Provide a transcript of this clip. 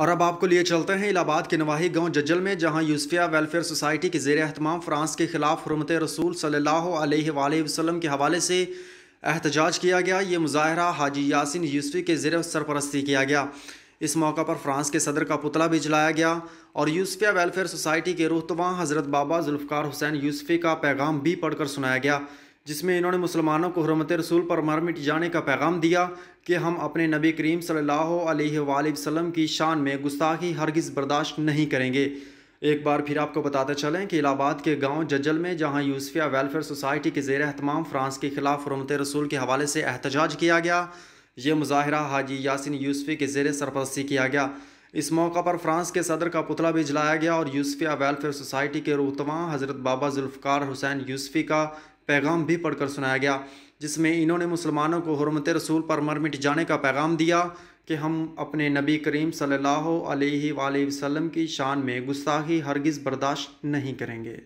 और अब आपको लिए चलते हैं इलाहाबाद के नवाही गांव जज्जल में जहां यूसफिया वेलफेयर सोसाइटी के जेर अहतमाम फ्रांस के खिलाफ हरमत रसूल सल्हु वसलम के हवाले से एहतजाज किया गया ये मुजाहरा हाजी यासिन यूसफी के जेर सरपरस्ती किया गया इस मौका पर फ्रांस के सदर का पुतला भी जलाया गया और यूसफिया वेलफेयर सोसाइटी के रोहतवा हज़रत बाबा जुल्फ़ार हुसैन यूसफी का पैगाम भी पढ़कर सुनाया गया जिसमें इन्होंने मुसलमानों को हरमत रसूल पर मर मिट जाने का पैगाम दिया कि हम अपने नबी करीम सल्लल्लाहु अलैहि की शान में गुस्ताखी हरगज़ बर्दाश्त नहीं करेंगे एक बार फिर आपको बताते चलें कि इलाहाबाद के गांव जजल में जहां यूसफिया वेलफेयर सोसाइटी के जेर अहतमाम फ्रांस के खिलाफ हरमत रसूल के हवाले से एहतजाज किया गया ये मुजाहरा हाजी यासिन यूसफी के जेर सरपरस्ती किया गया इस मौका पर फ्रांस के सदर का पुतला भी जलाया गया और यूसफिया वेलफेयर सोसाइटी के रुतवा हज़रत बाबा जुल्फ़ार हुसैन यूसफी का पैगाम भी पढ़कर सुनाया गया जिसमें इन्होंने मुसलमानों को हरमत रसूल पर मरमिट जाने का पैगाम दिया कि हम अपने नबी करीम सल्लल्लाहु अलैहि वसल्लम की शान में गुस्ताखी हरगिज़ बर्दाश्त नहीं करेंगे